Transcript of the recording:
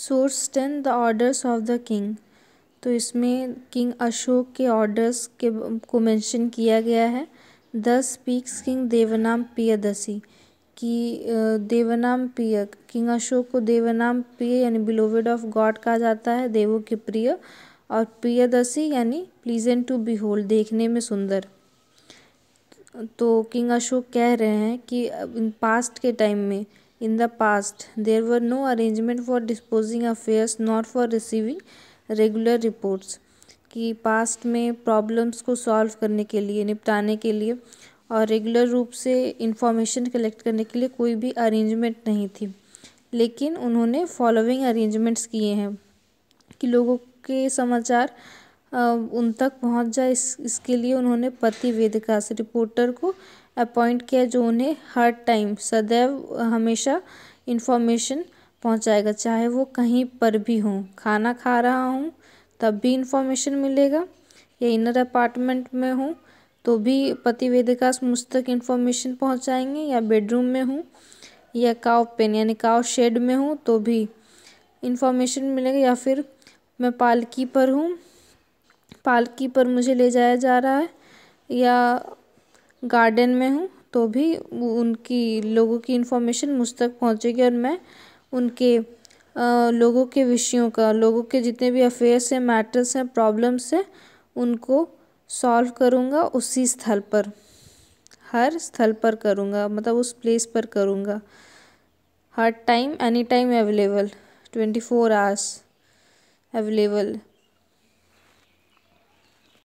Source ten the orders of the king तो इसमें king Ashok के ऑर्डर्स के को मेंशन किया गया है the speaks king Devanam Piyadasi कि देवनाम प्रिय किंग अशोक को देवनाम प्रिय यानी बिलोवेड ऑफ गॉड कहा जाता है देवों के प्रिय और प्रियदसी यानी प्लीजेंट टू बिहोल्ड देखने में सुंदर तो किंग अशोक कह रहे हैं कि पास्ट के टाइम में In the past, there were no arrangement for disposing affairs nor for receiving regular reports. कि पास्ट में प्रॉब्लम्स को सॉल्व करने के लिए निपटाने के लिए और रेगुलर रूप से इंफॉर्मेशन कलेक्ट करने के लिए कोई भी अरेंजमेंट नहीं थी लेकिन उन्होंने फॉलोइंग अरेंजमेंट्स किए हैं कि लोगों के समाचार उन तक पहुंच जाए इस इसके लिए उन्होंने पति से रिपोर्टर को अपॉइंट किया जो उन्हें हर टाइम सदैव हमेशा इन्फॉर्मेशन पहुंचाएगा चाहे वो कहीं पर भी हों खाना खा रहा हूँ तब भी इन्फॉर्मेशन मिलेगा या इनर अपार्टमेंट में हूँ तो भी पति वेदिकास मुझ तक इन्फॉर्मेशन पहुँचाएंगे या बेडरूम में हूँ या काव पेन यानी काव शेड में हूँ तो भी इन्फॉर्मेशन मिलेगा या फिर मैं पालकी पर हूँ पालकी पर मुझे ले जाया जा रहा है या गार्डन में हूँ तो भी उनकी लोगों की इन्फॉर्मेशन मुझ तक पहुँचेगी और मैं उनके आ, लोगों के विषयों का लोगों के जितने भी अफेयर्स हैं मैटर्स हैं प्रॉब्लम्स हैं उनको सॉल्व करूँगा उसी स्थल पर हर स्थल पर करूँगा मतलब उस प्लेस पर करूँगा हर time any time available twenty four hours available